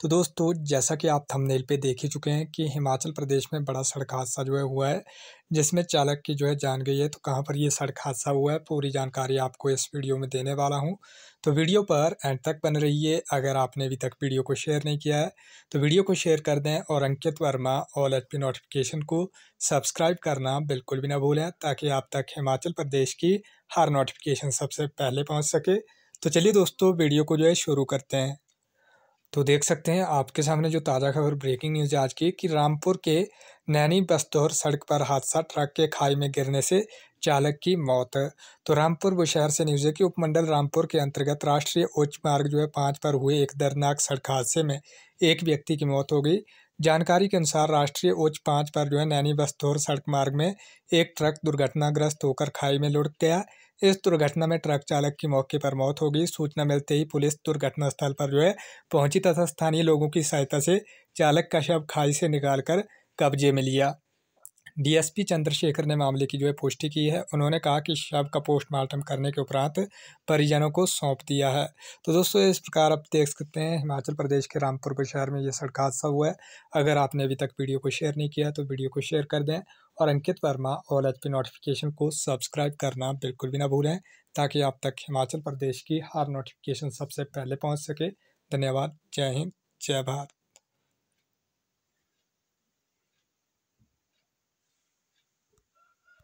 तो दोस्तों जैसा कि आप थंबनेल पे देख ही चुके हैं कि हिमाचल प्रदेश में बड़ा सड़क हादसा जो है हुआ है जिसमें चालक की जो है जान गई है तो कहाँ पर ये सड़क हादसा हुआ है पूरी जानकारी आपको इस वीडियो में देने वाला हूँ तो वीडियो पर एंड तक बन रहिए अगर आपने अभी तक वीडियो को शेयर नहीं किया है तो वीडियो को शेयर कर दें और Ankit Verma all H P notification को सब्सक्राइब करना बिल्कुल भी ना भूलें ताकि आप तक हिमाचल प्रदेश की हर नोटिफिकेशन सबसे पहले पहुँच सके तो चलिए दोस्तों वीडियो को जो है शुरू करते हैं तो देख सकते हैं आपके सामने जो ताज़ा खबर ब्रेकिंग न्यूज आज की कि रामपुर के नैनी बस्तौर सड़क पर हादसा ट्रक के खाई में गिरने से चालक की मौत तो रामपुर बुशहर से न्यूज़ है कि उपमंडल रामपुर के अंतर्गत राष्ट्रीय उच्च मार्ग जो है पाँच पर हुए एक दर्दनाक सड़क हादसे में एक व्यक्ति की मौत हो गई जानकारी के अनुसार राष्ट्रीय उच्च पाँच पर जो है नैनी बस्तौर सड़क मार्ग में एक ट्रक दुर्घटनाग्रस्त होकर खाई में लुढ़क गया इस दुर्घटना में ट्रक चालक की मौके पर मौत हो गई सूचना मिलते ही पुलिस दुर्घटना स्थल पर जो है पहुंची तथा स्थानीय लोगों की सहायता से चालक का शव खाई से निकालकर कब्जे में लिया डीएसपी चंद्रशेखर ने मामले की जो है पुष्टि की है उन्होंने कहा कि शव का पोस्टमार्टम करने के उपरांत परिजनों को सौंप दिया है तो दोस्तों इस प्रकार आप देख सकते हैं हिमाचल प्रदेश के रामपुर शहर में ये सड़क हादसा हुआ है अगर आपने अभी तक वीडियो को शेयर नहीं किया तो वीडियो को शेयर कर दें और Ankit Verma all H notification को सब्सक्राइब करना बिल्कुल भी ना भूलें ताकि आप तक हिमाचल प्रदेश की हर नोटिफिकेशन सबसे पहले पहुंच सके धन्यवाद जय हिंद जय भारत